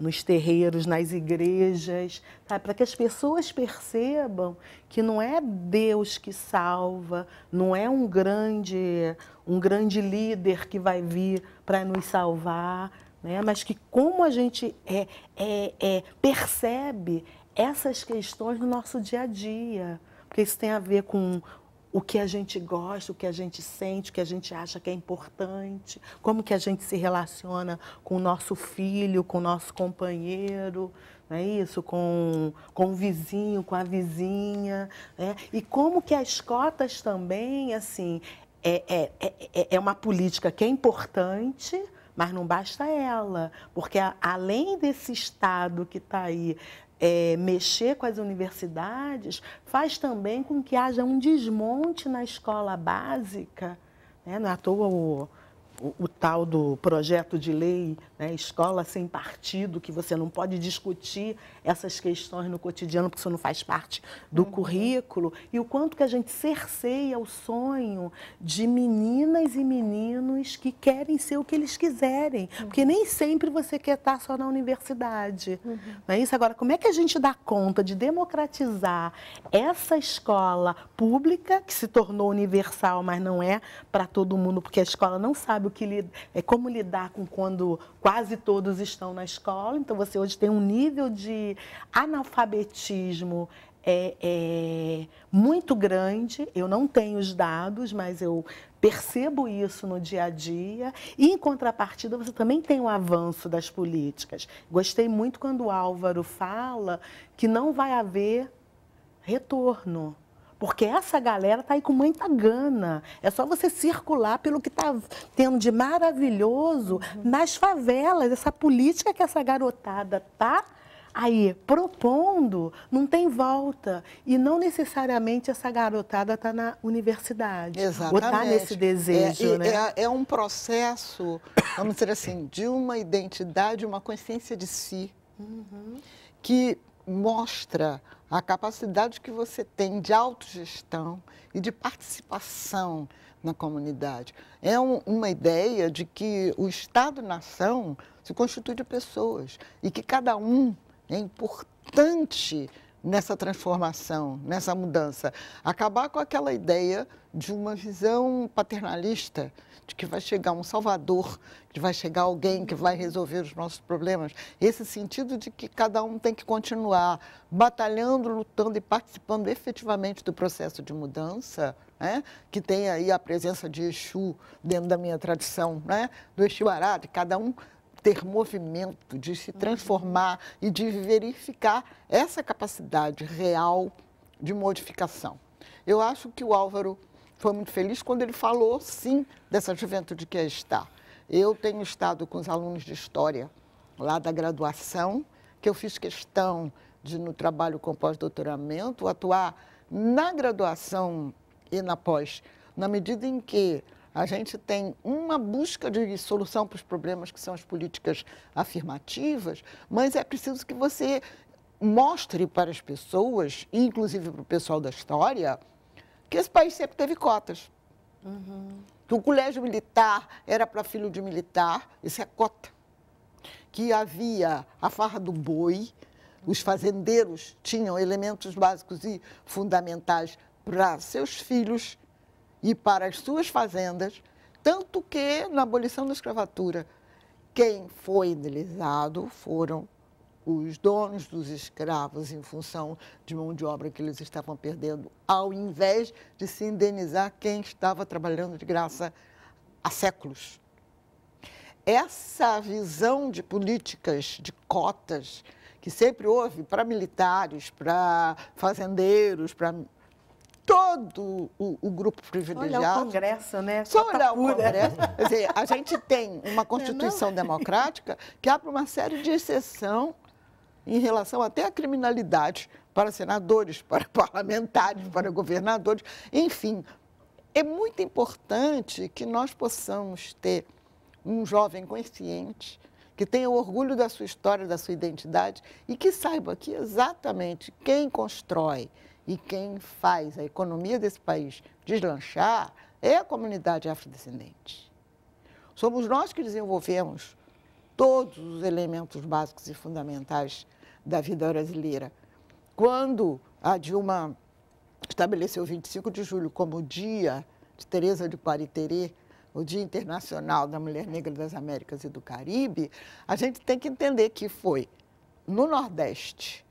nos terreiros, nas igrejas, para que as pessoas percebam que não é Deus que salva, não é um grande, um grande líder que vai vir para nos salvar, né? mas que como a gente é, é, é, percebe essas questões no nosso dia a dia, porque isso tem a ver com o que a gente gosta, o que a gente sente, o que a gente acha que é importante, como que a gente se relaciona com o nosso filho, com o nosso companheiro, não é isso? Com, com o vizinho, com a vizinha. Né? E como que as cotas também, assim, é, é, é, é uma política que é importante, mas não basta ela, porque além desse Estado que está aí é, mexer com as universidades faz também com que haja um desmonte na escola básica. Né? Não é à toa o, o, o tal do projeto de lei né, Escola Sem Partido, que você não pode discutir essas questões no cotidiano, porque isso não faz parte do uhum. currículo, e o quanto que a gente cerceia o sonho de meninas e meninos que querem ser o que eles quiserem, uhum. porque nem sempre você quer estar só na universidade. Uhum. Não é isso? Agora, como é que a gente dá conta de democratizar essa escola pública, que se tornou universal, mas não é para todo mundo, porque a escola não sabe sabe o que lida, é como lidar com quando quase todos estão na escola. Então você hoje tem um nível de analfabetismo é, é, muito grande. Eu não tenho os dados, mas eu percebo isso no dia a dia. E, em contrapartida, você também tem o avanço das políticas. Gostei muito quando o Álvaro fala que não vai haver retorno. Porque essa galera tá aí com muita gana. É só você circular pelo que tá tendo de maravilhoso uhum. nas favelas. Essa política que essa garotada tá aí propondo, não tem volta. E não necessariamente essa garotada está na universidade. Exatamente. Ou está nesse desejo. É, né? é, é, um processo, vamos dizer assim, de uma identidade, uma consciência de si, uhum. que mostra a capacidade que você tem de autogestão e de participação na comunidade. É um, uma ideia de que o Estado-nação se constitui de pessoas e que cada um é importante nessa transformação, nessa mudança. Acabar com aquela ideia de uma visão paternalista, de que vai chegar um salvador, que vai chegar alguém que vai resolver os nossos problemas. Esse sentido de que cada um tem que continuar batalhando, lutando e participando efetivamente do processo de mudança, né? que tem aí a presença de Exu dentro da minha tradição, né? do Exu Ará, de cada um ter movimento, de se transformar e de verificar essa capacidade real de modificação. Eu acho que o Álvaro foi muito feliz quando ele falou, sim, dessa juventude que é está. Eu tenho estado com os alunos de História lá da graduação, que eu fiz questão de, no trabalho com pós-doutoramento, atuar na graduação e na pós, na medida em que a gente tem uma busca de solução para os problemas que são as políticas afirmativas, mas é preciso que você mostre para as pessoas, inclusive para o pessoal da história, que esse país sempre teve cotas. Uhum. Que o colégio militar era para filho de militar, isso é cota. Que havia a farra do boi, os fazendeiros tinham elementos básicos e fundamentais para seus filhos e para as suas fazendas, tanto que na abolição da escravatura, quem foi indenizado foram os donos dos escravos em função de mão de obra que eles estavam perdendo, ao invés de se indenizar quem estava trabalhando de graça há séculos. Essa visão de políticas de cotas que sempre houve para militares, para fazendeiros, para todo o, o, grupo privilegiado. Olha o Congresso, né? Só olhar o Congresso. Quer dizer, a gente tem uma é, Constituição Não. democrática que abre uma série de exceção em relação até à criminalidade para senadores, para parlamentares, para governadores, enfim. É muito importante que nós possamos ter um jovem consciente, que tenha o orgulho da sua história, da sua identidade e que saiba que exatamente quem constrói, e quem faz a economia desse país deslanchar é a comunidade afrodescendente. Somos nós que desenvolvemos todos os elementos básicos e fundamentais da vida brasileira. Quando a Dilma estabeleceu 25 de julho como o dia de Teresa de Pariterê, o Dia Internacional da Mulher Negra das Américas e do Caribe, a gente tem que entender que foi no Nordeste,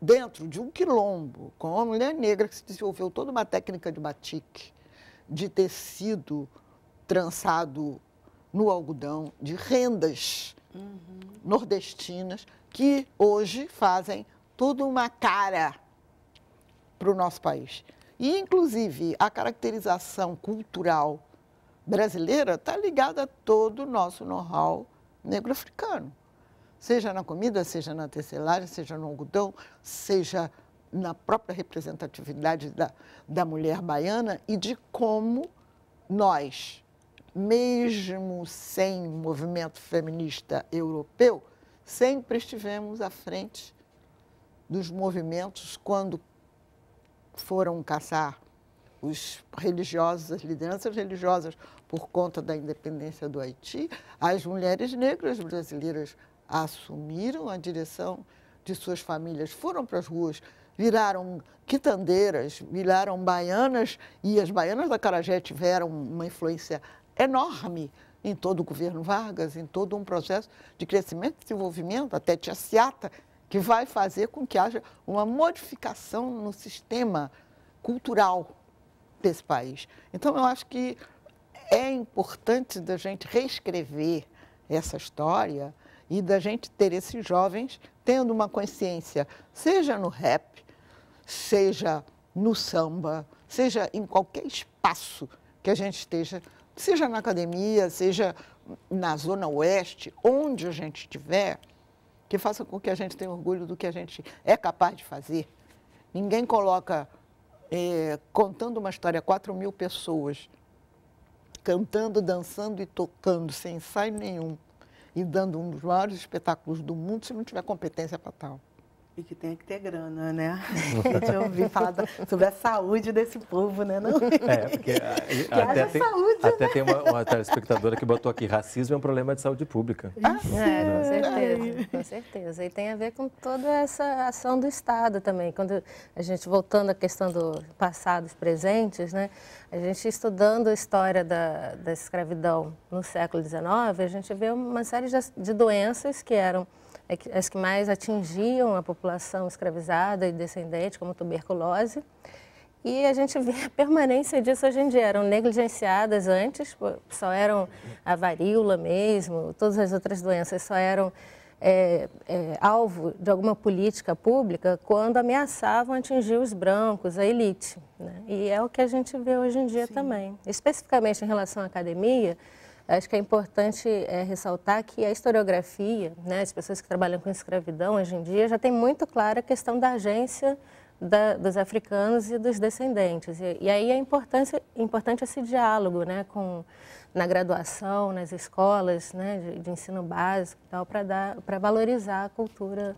dentro de um quilombo, com uma mulher negra que se desenvolveu toda uma técnica de batik, de tecido trançado no algodão, de rendas uhum. nordestinas, que hoje fazem toda uma cara para o nosso país. E, inclusive, a caracterização cultural brasileira está ligada a todo o nosso know-how negro-africano seja na comida, seja na tecelagem, seja no algodão, seja na própria representatividade da, da mulher baiana e de como nós, mesmo sem movimento feminista europeu, sempre estivemos à frente dos movimentos quando foram caçar os religiosos, as lideranças religiosas, por conta da independência do Haiti, as mulheres negras brasileiras assumiram a direção de suas famílias, foram para as ruas, viraram quitandeiras, viraram baianas, e as baianas da Carajé tiveram uma influência enorme em todo o governo Vargas, em todo um processo de crescimento e desenvolvimento, até Tia Seata, que vai fazer com que haja uma modificação no sistema cultural desse país. Então, eu acho que é importante da gente reescrever essa história e da gente ter esses jovens tendo uma consciência, seja no rap, seja no samba, seja em qualquer espaço que a gente esteja, seja na academia, seja na Zona Oeste, onde a gente estiver, que faça com que a gente tenha orgulho do que a gente é capaz de fazer. Ninguém coloca, é, contando uma história, 4 mil pessoas cantando, dançando e tocando sem ensaio nenhum, e dando um dos maiores espetáculos do mundo se não tiver competência para tal. E que tem que ter grana, né? A gente ouviu falar sobre a saúde desse povo, né? Não? É, porque a, a, até, tem, saúde, até né? tem uma, uma telespectadora que botou aqui, racismo é um problema de saúde pública. Ah, sim, é, com certeza, com certeza. E tem a ver com toda essa ação do Estado também. Quando a gente, voltando à questão do passados, presentes, né? A gente estudando a história da, da escravidão no século XIX, a gente vê uma série de, de doenças que eram é as que mais atingiam a população escravizada e descendente, como tuberculose. E a gente vê a permanência disso hoje em dia. Eram negligenciadas antes, só eram a varíola mesmo, todas as outras doenças só eram é, é, alvo de alguma política pública quando ameaçavam atingir os brancos, a elite. Né? E é o que a gente vê hoje em dia Sim. também. Especificamente em relação à academia, Acho que é importante é, ressaltar que a historiografia, né, as pessoas que trabalham com escravidão hoje em dia, já tem muito clara a questão da agência da, dos africanos e dos descendentes. E, e aí é importante esse diálogo né, com, na graduação, nas escolas né, de, de ensino básico tal, para valorizar a cultura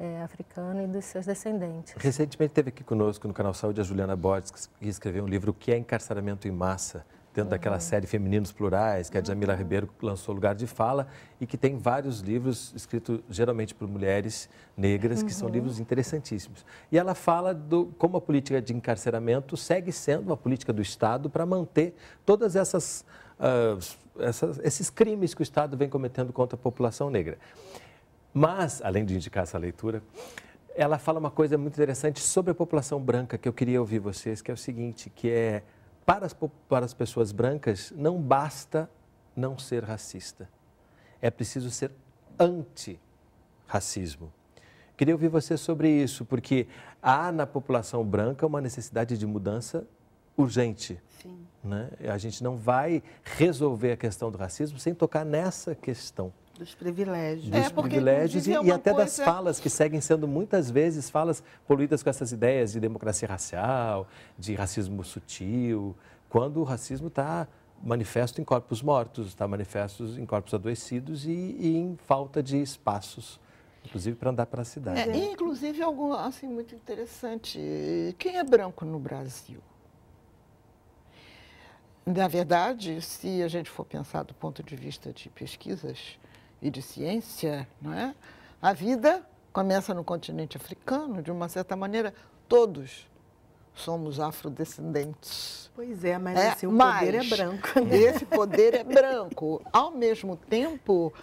é, africana e dos seus descendentes. Recentemente teve aqui conosco no canal Saúde a Juliana Borges, que escreveu um livro, O que é encarceramento em massa? dentro daquela ah. série Femininos Plurais, que a Jamila Ribeiro lançou Lugar de Fala, e que tem vários livros escritos geralmente por mulheres negras, que são uhum. livros interessantíssimos. E ela fala do como a política de encarceramento segue sendo uma política do Estado para manter todas essas, uh, essas, esses crimes que o Estado vem cometendo contra a população negra. Mas, além de indicar essa leitura, ela fala uma coisa muito interessante sobre a população branca que eu queria ouvir vocês, que é o seguinte, que é para as, para as pessoas brancas, não basta não ser racista. É preciso ser anti-racismo. Queria ouvir você sobre isso, porque há na população branca uma necessidade de mudança urgente. Sim. Né? A gente não vai resolver a questão do racismo sem tocar nessa questão. Dos privilégios. É, dos privilégios e, e até coisa... das falas que seguem sendo muitas vezes falas poluídas com essas ideias de democracia racial, de racismo sutil, quando o racismo está manifesto em corpos mortos, está manifesto em corpos adoecidos e, e em falta de espaços inclusive para andar pela cidade. É, inclusive algo assim muito interessante. Quem é branco no Brasil? Na verdade, se a gente for pensar do ponto de vista de pesquisas, e de ciência, não é? A vida começa no continente africano, de uma certa maneira, todos somos afrodescendentes. Pois é, mas é, assim, mas poder é branco. Né? Esse poder é branco. Ao mesmo tempo,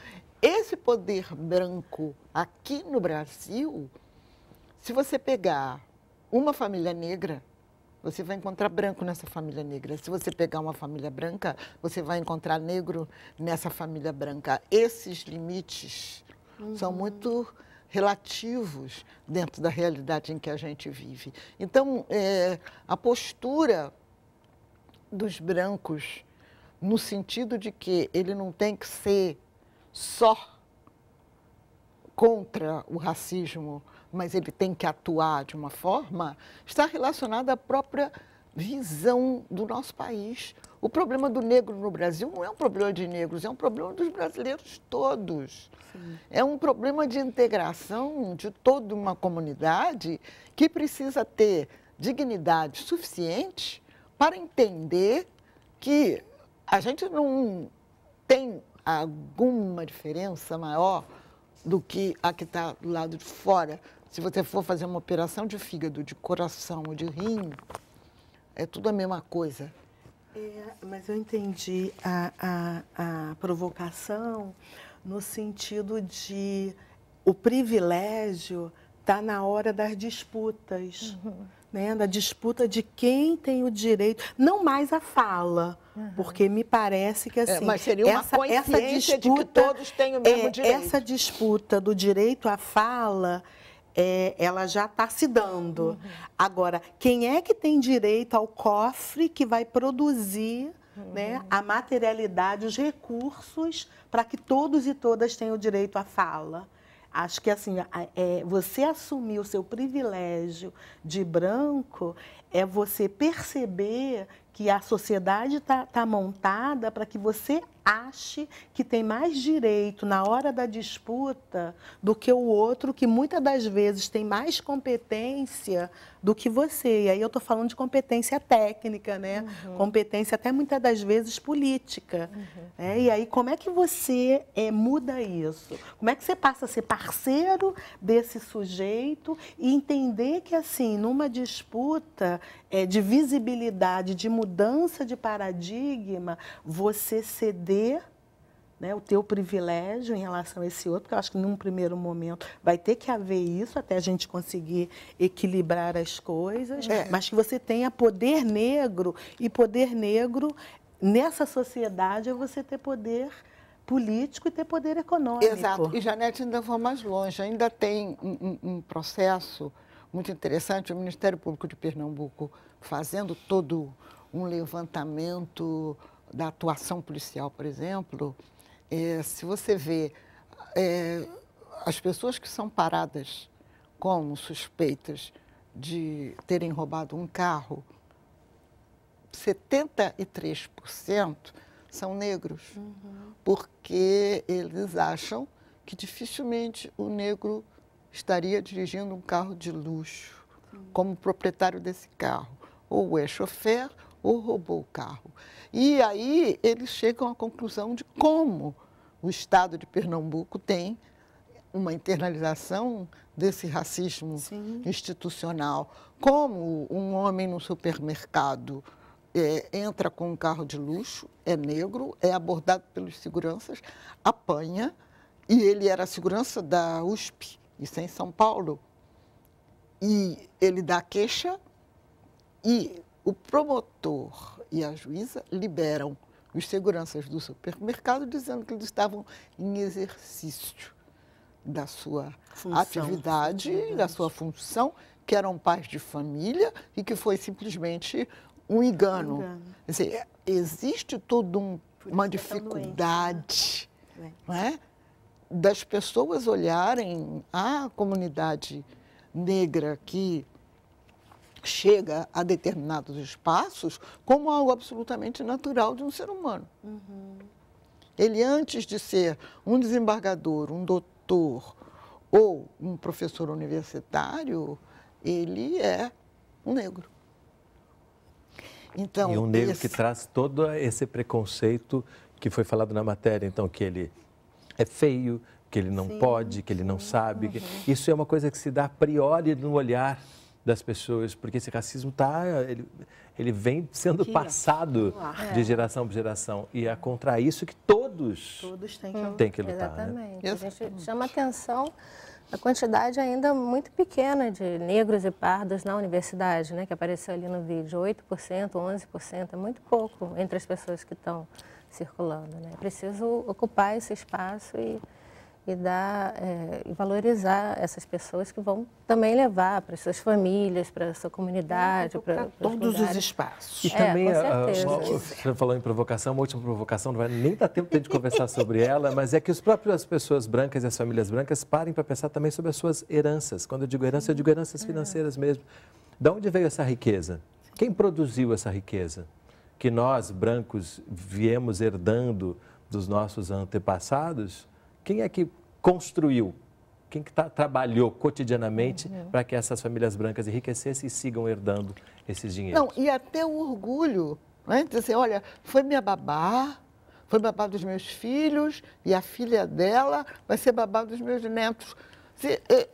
esse poder branco aqui no Brasil, se você pegar uma família negra, você vai encontrar branco nessa família negra. Se você pegar uma família branca, você vai encontrar negro nessa família branca. Esses limites uhum. são muito relativos dentro da realidade em que a gente vive. Então, é, a postura dos brancos, no sentido de que ele não tem que ser só contra o racismo, mas ele tem que atuar de uma forma, está relacionada à própria visão do nosso país. O problema do negro no Brasil não é um problema de negros, é um problema dos brasileiros todos. Sim. É um problema de integração de toda uma comunidade que precisa ter dignidade suficiente para entender que a gente não tem alguma diferença maior do que a que está do lado de fora se você for fazer uma operação de fígado, de coração ou de rim, é tudo a mesma coisa. É, mas eu entendi a, a, a provocação no sentido de o privilégio está na hora das disputas. Uhum. Né, da disputa de quem tem o direito, não mais a fala, uhum. porque me parece que é, assim, é, mas seria uma essa, essa disputa de que todos têm o mesmo é, direito. Essa disputa do direito à fala é, ela já está se dando. Uhum. Agora, quem é que tem direito ao cofre que vai produzir uhum. né, a materialidade, os recursos para que todos e todas tenham direito à fala? Acho que assim, é, você assumir o seu privilégio de branco é você perceber que a sociedade está tá montada para que você ache que tem mais direito na hora da disputa do que o outro, que muitas das vezes tem mais competência do que você. E aí eu estou falando de competência técnica, né? Uhum. Competência até muitas das vezes política. Uhum. Né? E aí como é que você é, muda isso? Como é que você passa a ser parceiro desse sujeito e entender que assim numa disputa é, de visibilidade, de mudança de paradigma, você ceder né, o teu privilégio em relação a esse outro, porque eu acho que num primeiro momento vai ter que haver isso até a gente conseguir equilibrar as coisas, é. mas que você tenha poder negro, e poder negro nessa sociedade é você ter poder político e ter poder econômico. Exato, e Janete ainda vou mais longe, ainda tem um, um, um processo muito interessante, o Ministério Público de Pernambuco fazendo todo um levantamento da atuação policial, por exemplo, é, se você vê é, as pessoas que são paradas como suspeitas de terem roubado um carro, 73% são negros, uhum. porque eles acham que dificilmente o negro estaria dirigindo um carro de luxo uhum. como proprietário desse carro. Ou é chofer ou roubou o carro. E aí eles chegam à conclusão de como o Estado de Pernambuco tem uma internalização desse racismo Sim. institucional. Como um homem no supermercado é, entra com um carro de luxo, é negro, é abordado pelos seguranças, apanha, e ele era segurança da USP, isso é em São Paulo, e ele dá queixa, e o promotor e a juíza liberam os seguranças do supermercado, dizendo que eles estavam em exercício da sua função. atividade, Verdade. da sua função, que eram pais de família e que foi simplesmente um engano. Dizer, existe toda um, uma é né? dificuldade é. não é? das pessoas olharem ah, a comunidade negra que chega a determinados espaços como algo absolutamente natural de um ser humano. Uhum. Ele, antes de ser um desembargador, um doutor ou um professor universitário, ele é um negro. Então, e um negro esse... que traz todo esse preconceito que foi falado na matéria, então, que ele é feio, que ele não sim, pode, que ele não sim. sabe. Uhum. Isso é uma coisa que se dá a priori no olhar das pessoas, porque esse racismo tá, ele, ele vem sendo passado de é. geração para geração. E é contra isso que todos, todos têm, que, hum. têm que lutar. Né? Exatamente. Né? A gente chama atenção a quantidade ainda muito pequena de negros e pardos na universidade, né, que apareceu ali no vídeo, 8%, 11%, é muito pouco entre as pessoas que estão circulando. Né? É preciso ocupar esse espaço e e dar é, e valorizar essas pessoas que vão também levar para suas famílias, para sua comunidade, para todos os espaços. E é, também, ah, você falou em provocação, uma última provocação, não vai nem dar tempo de conversar sobre ela, mas é que os próprios as pessoas brancas e as famílias brancas parem para pensar também sobre as suas heranças. Quando eu digo herança, eu digo heranças é. financeiras mesmo. Da onde veio essa riqueza? Quem produziu essa riqueza? Que nós, brancos, viemos herdando dos nossos antepassados? Quem é que construiu? Quem que tá, trabalhou cotidianamente uhum. para que essas famílias brancas enriquecessem e sigam herdando esses dinheiros? Não, e até o orgulho, né? Dizer então, assim, olha, foi minha babá, foi babá dos meus filhos e a filha dela vai ser babá dos meus netos. É, é,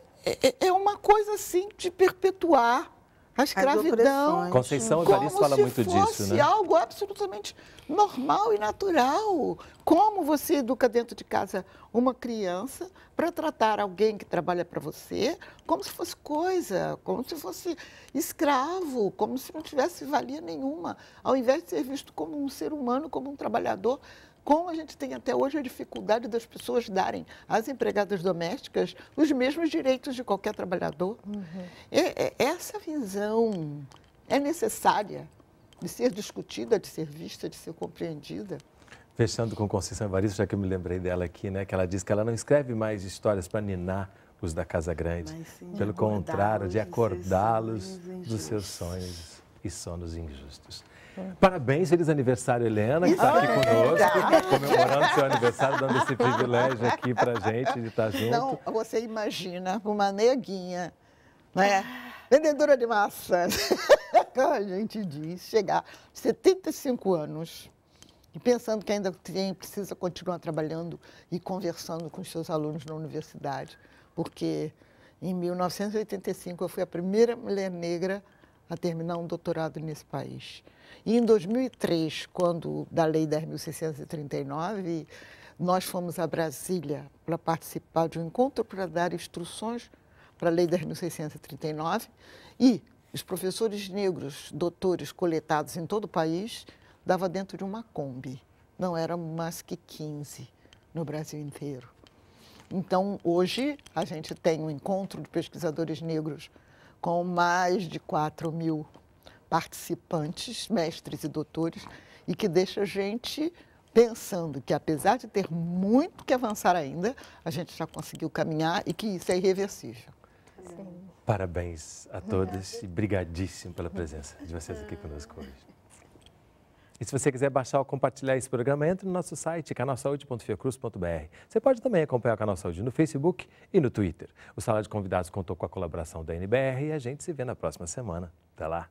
é, é uma coisa assim de perpetuar a escravidão. Conceição Evaristo fala muito disso, né? Como se fosse algo absolutamente normal e natural. Como você educa dentro de casa uma criança para tratar alguém que trabalha para você como se fosse coisa, como se fosse escravo, como se não tivesse valia nenhuma, ao invés de ser visto como um ser humano, como um trabalhador como a gente tem até hoje a dificuldade das pessoas darem às empregadas domésticas os mesmos direitos de qualquer trabalhador. Uhum. É, é, essa visão é necessária de ser discutida, de ser vista, de ser compreendida. Fechando com Conceição Evaristo, já que eu me lembrei dela aqui, né, que ela diz que ela não escreve mais histórias para ninar os da Casa Grande, sim, pelo contrário, de acordá-los dos seus sonhos e sonos injustos. Parabéns, feliz aniversário, Helena, que está aqui é conosco, comemorando seu aniversário, dando esse privilégio aqui para gente de estar tá junto. Não, você imagina uma neguinha, né? Vendedora de maçã, a gente diz, chegar 75 anos e pensando que ainda tem, precisa continuar trabalhando e conversando com os seus alunos na universidade, porque em 1985 eu fui a primeira mulher negra a terminar um doutorado nesse país. E em 2003, quando da Lei 10.639, nós fomos a Brasília para participar de um encontro para dar instruções para a Lei 10.639 e os professores negros, doutores coletados em todo o país, dava dentro de uma Kombi. Não era mais que 15 no Brasil inteiro. Então, hoje, a gente tem um encontro de pesquisadores negros com mais de 4 mil participantes, mestres e doutores, e que deixa a gente pensando que, apesar de ter muito que avançar ainda, a gente já conseguiu caminhar e que isso é irreversível. Sim. Parabéns a todas e brigadíssimo pela presença de vocês aqui conosco hoje. E se você quiser baixar ou compartilhar esse programa, entre no nosso site canalsaude.fiocruz.br. Você pode também acompanhar o Canal Saúde no Facebook e no Twitter. O Sala de Convidados contou com a colaboração da NBR e a gente se vê na próxima semana. Até lá!